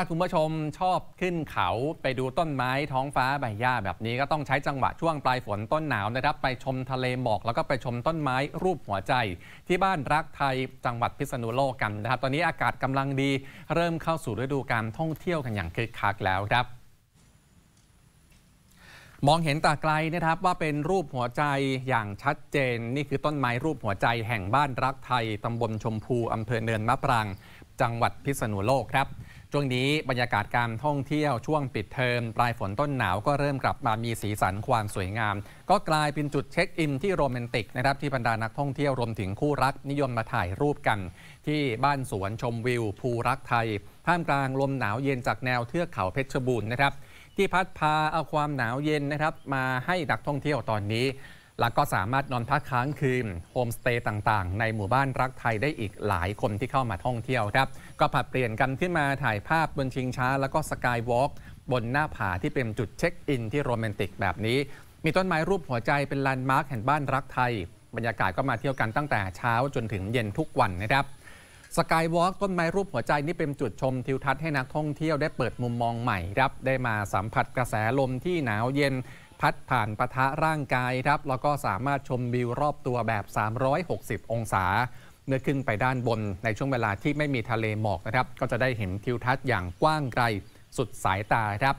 ถ้าคุณผู้ชมชอบขึ้นเขาไปดูต้นไม้ท้องฟ้าใบหญ้าแบบนี้ก็ต้องใช้จังหวะช่วงปลายฝนต้นหนาวนะครับ ไปชมทะเลหมอกแล้วก็ไปชมต้นไม้รูปหัวใจที่บ้านรักไทยจังหวัดพิษณุโลกกันนะครับ ตอนนี้อากาศกำลังดี เริ่มเข้าสู่ฤดูการท่องเที่ยวกันอย่างคึกคักแล้วครับมองเห็นตาไกลนะครับว่าเป็นรูปหัวใจอย่างชัดเจนนี่คือต้นไม้รูปหัวใจ แห่งบ้านรักไทยตำบลชมพูอำเภอเนินมะปราง จังหวัดพิษณุโลกครับช่วงนี้บรรยากาศการท่องเที่ยวช่วงปิดเทอมปลายฝนต้นหนาวก็เริ่มกลับมามีสีสันความสวยงาม ก็กลายเป็นจุดเช็คอินที่โรแมนติกนะครับที่บรรดานักท่องเที่ยวรวมถึงคู่รักนิยมมาถ่ายรูปกัน ที่บ้านสวนชมวิว ภูรักไทยท่ามกลางลมหนาวเย็นจากแนวเทือกเขาเพชรบูรณ์นะครับที่พัดพาเอาความหนาวเย็นนะครับมาให้นักท่องเที่ยวตอนนี้แล้วก็สามารถนอนพักค้างคืนโฮมสเตย์ต่าง ๆ ในหมู่บ้านรักไทยได้อีกหลายคนที่เข้ามาท่องเที่ยวครับ ก็ผัดเปลี่ยนกันขึ้นมาถ่ายภาพบนชิงช้า แล้วก็สกายวอล์กบนหน้าผาที่เป็นจุดเช็คอินที่โรแมนติกแบบนี้ มีต้นไม้รูปหัวใจเป็นแลนด์มาร์คแห่งบ้านรักไทย บรรยากาศก็มาเที่ยวกันตั้งแต่เช้าจนถึงเย็นทุกวันนะครับสกายวอล์กต้นไม้รูปหัวใจนี่เป็นจุดชมทิวทัศน์ให้นักท่องเที่ยวได้เปิดมุมมองใหม่ครับ ได้มาสัมผัสกระแสลมที่หนาวเย็นพัดผ่านปะทะร่างกายครับแล้วก็สามารถชมวิวรอบตัวแบบ 360 องศา เมื่อขึ้นไปด้านบนในช่วงเวลาที่ไม่มีทะเลหมอกนะครับ ก็จะได้เห็นทิวทัศน์อย่างกว้างไกลสุดสายตาครับ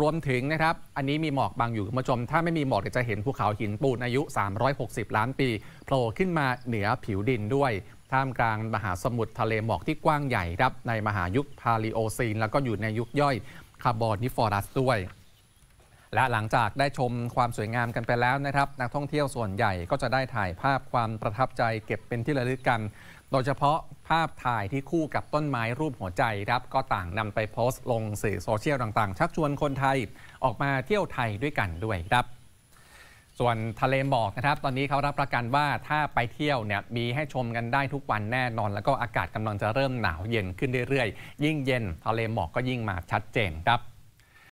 รวมถึงนะครับอันนี้มีหมอกบางอยู่คุณผู้ชมถ้าไม่มีหมอกจะเห็นภูเขาหินปูนอายุ 360 ล้านปีโผล่ขึ้นมาเหนือผิวดินด้วย ท่ามกลางมหาสมุทรทะเลหมอกที่กว้างใหญ่ครับในมหายุคพาลิโอซีน แล้วก็อยู่ในยุคย่อย คาร์บอนิฟอรัสด้วยและหลังจากได้ชมความสวยงามกันไปแล้วนะครับ นักท่องเที่ยวส่วนใหญ่ก็จะได้ถ่ายภาพความประทับใจ เก็บเป็นที่ระลึกกัน โดยเฉพาะภาพถ่ายที่คู่กับต้นไม้รูปหัวใจครับก็ต่างนำไปโพสต์ลงสื่อโซเชียลต่างๆ ชักชวนคนไทยออกมาเที่ยวไทยด้วยกันด้วยครับ ส่วนทะเลหมอกนะครับ ตอนนี้เขารับประกันว่าถ้าไปเที่ยวเนี่ยมีให้ชมกันได้ทุกวันแน่นอน แล้วก็อากาศกำลังจะเริ่มหนาวเย็นขึ้นเรื่อยๆ ยิ่งเย็น ทะเลหมอกก็ยิ่งมาชัดเจนครับ